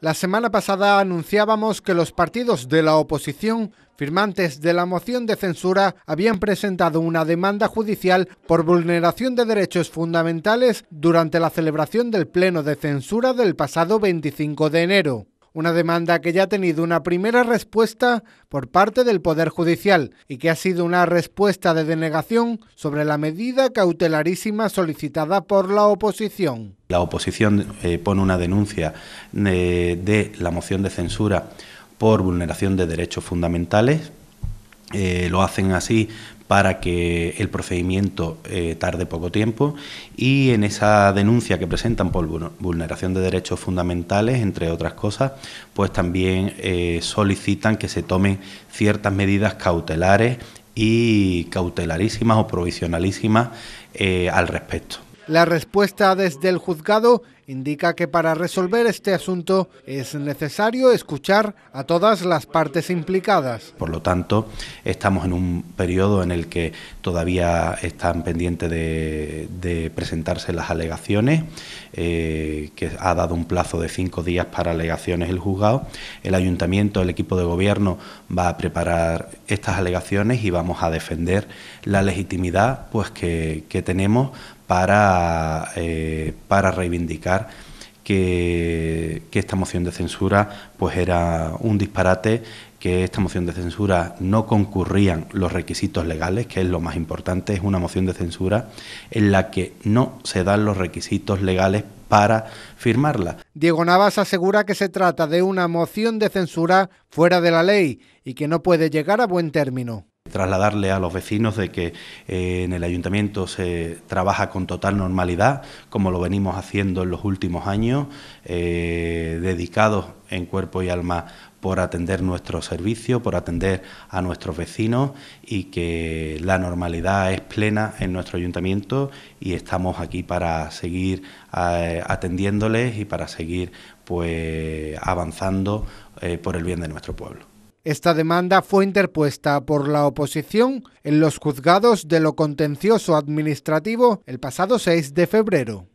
La semana pasada anunciábamos que los partidos de la oposición firmantes de la moción de censura habían presentado una demanda judicial por vulneración de derechos fundamentales durante la celebración del Pleno de Censura del pasado 25 de enero una demanda que ya ha tenido una primera respuesta por parte del Poder Judicial y que ha sido una respuesta de denegación sobre la medida cautelarísima solicitada por la oposición. La oposición eh, pone una denuncia de, eh, de la moción de censura por vulneración de derechos fundamentales eh, lo hacen así para que el procedimiento eh, tarde poco tiempo y en esa denuncia que presentan por vulneración de derechos fundamentales, entre otras cosas, pues también eh, solicitan que se tomen ciertas medidas cautelares y cautelarísimas o provisionalísimas al respecto. La respuesta desde el juzgado indica que para resolver este asunto es necesario escuchar a todas las partes implicadas. Por lo tanto, estamos en un periodo en el que todavía están pendientes de, presentarse las alegaciones, eh, que ha dado un plazo de cinco días para alegaciones el juzgado. El ayuntamiento, el equipo de gobierno va a preparar estas alegaciones y vamos a defender la legitimidad pues, que, tenemos para, eh, para reivindicar que, que esta moción de censura pues era un disparate que esta moción de censura no concurrían los requisitos legales, que es lo más importante, es una moción de censura en la que no se dan los requisitos legales para firmarla. Diego Navas asegura que se trata de una moción de censura fuera de la ley y que no puede llegar a buen término trasladarle a los vecinos de que eh, en el ayuntamiento se trabaja con total normalidad, como lo venimos haciendo en los últimos años, eh, dedicados en cuerpo y alma por atender nuestro servicio, por atender a nuestros vecinos y que la normalidad es plena en nuestro ayuntamiento y estamos aquí para seguir eh, atendiéndoles y para seguir pues avanzando por el bien de nuestro pueblo. Esta demanda fue interpuesta por la oposición en los juzgados de lo contencioso administrativo el pasado 6 de febrero.